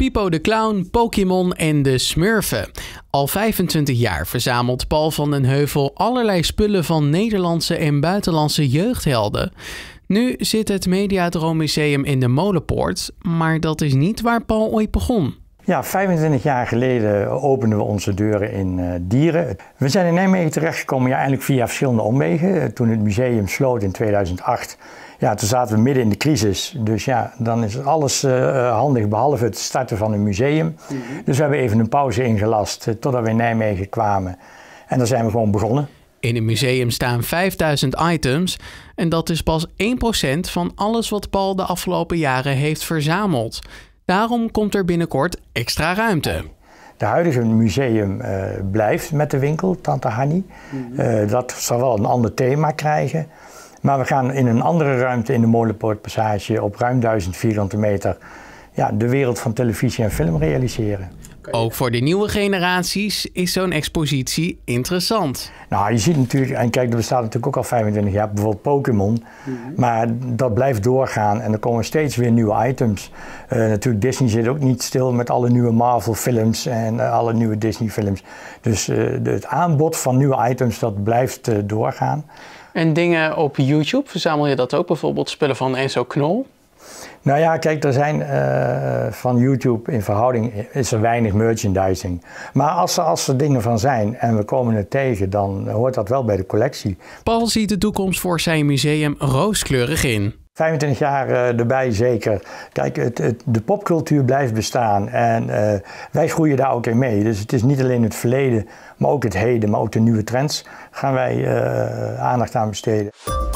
Pipo de Clown, Pokémon en de Smurfen. Al 25 jaar verzamelt Paul van den Heuvel allerlei spullen van Nederlandse en buitenlandse jeugdhelden. Nu zit het Museum in de Molenpoort, maar dat is niet waar Paul ooit begon. Ja, 25 jaar geleden openden we onze deuren in eh, Dieren. We zijn in Nijmegen terechtgekomen ja, eigenlijk via verschillende omwegen. Toen het museum sloot in 2008, ja, toen zaten we midden in de crisis. Dus ja, dan is alles eh, eh, handig behalve het starten van een museum. Mhm. Dus we hebben even een pauze ingelast totdat we in Nijmegen kwamen. En dan zijn we gewoon begonnen. In een museum staan 5000 items en dat is pas 1% van alles wat Paul de afgelopen jaren heeft verzameld. Daarom komt er binnenkort extra ruimte. De huidige museum eh, blijft met de winkel, Tante Hanni. Mhm. Eh, dat zal wel een ander thema krijgen. Maar we gaan in een andere ruimte in de Molenpoortpassage op ruim 1400 meter ja, de wereld van televisie en film realiseren. Ook voor de nieuwe generaties is zo'n expositie interessant. Nou, je ziet natuurlijk, en kijk, er bestaat natuurlijk ook al 25 jaar, bijvoorbeeld Pokémon. Mhm. Maar dat blijft doorgaan en er komen steeds weer nieuwe items. Eh, natuurlijk, Disney zit ook niet stil met alle nieuwe Marvel-films en eh, alle nieuwe Disney-films. Dus eh, het aanbod van nieuwe items, dat blijft doorgaan. En dingen op YouTube, verzamel je dat ook? Bijvoorbeeld spullen van Enzo Knol? Nou ja, kijk, er zijn eh, van YouTube in verhouding is er weinig merchandising. Maar als er, als er dingen van zijn en we komen het tegen, dan hoort dat wel bij de collectie. Paul ziet de toekomst voor zijn museum rooskleurig in. 25 jaar eh, erbij zeker. Kijk, het, de popcultuur blijft bestaan en eh, wij groeien daar ook in mee. Dus het is niet alleen het verleden, maar ook het heden, maar ook de nieuwe trends gaan wij aandacht aan besteden.